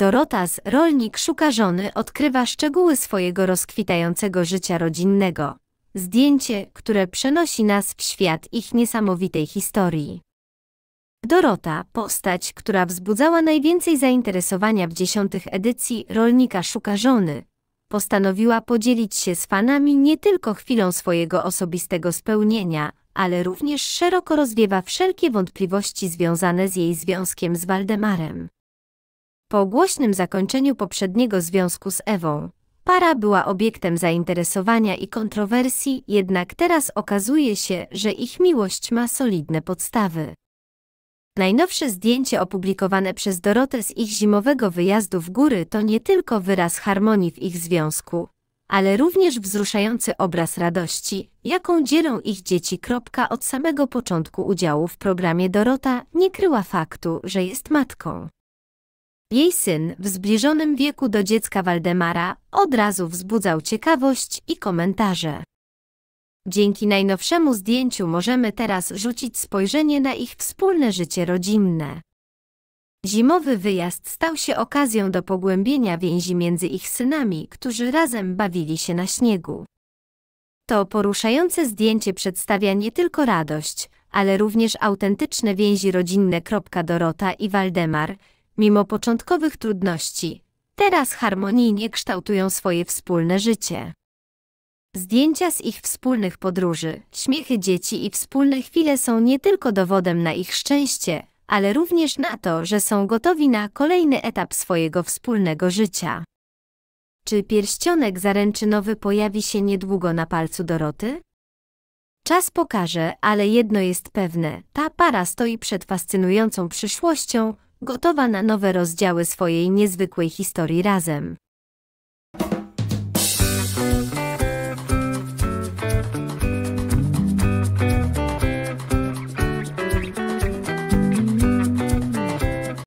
Dorotas, rolnik szuka żony, odkrywa szczegóły swojego rozkwitającego życia rodzinnego. Zdjęcie, które przenosi nas w świat ich niesamowitej historii. Dorota, postać, która wzbudzała najwięcej zainteresowania w dziesiątych edycji Rolnika szuka żony, postanowiła podzielić się z fanami nie tylko chwilą swojego osobistego spełnienia, ale również szeroko rozwiewa wszelkie wątpliwości związane z jej związkiem z Waldemarem. Po głośnym zakończeniu poprzedniego związku z Ewą, para była obiektem zainteresowania i kontrowersji, jednak teraz okazuje się, że ich miłość ma solidne podstawy. Najnowsze zdjęcie opublikowane przez Dorotę z ich zimowego wyjazdu w góry to nie tylko wyraz harmonii w ich związku, ale również wzruszający obraz radości, jaką dzielą ich dzieci. Kropka od samego początku udziału w programie Dorota nie kryła faktu, że jest matką. Jej syn, w zbliżonym wieku do dziecka Waldemara, od razu wzbudzał ciekawość i komentarze. Dzięki najnowszemu zdjęciu możemy teraz rzucić spojrzenie na ich wspólne życie rodzinne. Zimowy wyjazd stał się okazją do pogłębienia więzi między ich synami, którzy razem bawili się na śniegu. To poruszające zdjęcie przedstawia nie tylko radość, ale również autentyczne więzi rodzinne. Dorota i Waldemar, Mimo początkowych trudności, teraz harmonijnie kształtują swoje wspólne życie. Zdjęcia z ich wspólnych podróży, śmiechy dzieci i wspólne chwile są nie tylko dowodem na ich szczęście, ale również na to, że są gotowi na kolejny etap swojego wspólnego życia. Czy pierścionek zaręczynowy pojawi się niedługo na palcu Doroty? Czas pokaże, ale jedno jest pewne: ta para stoi przed fascynującą przyszłością, gotowa na nowe rozdziały swojej niezwykłej historii razem.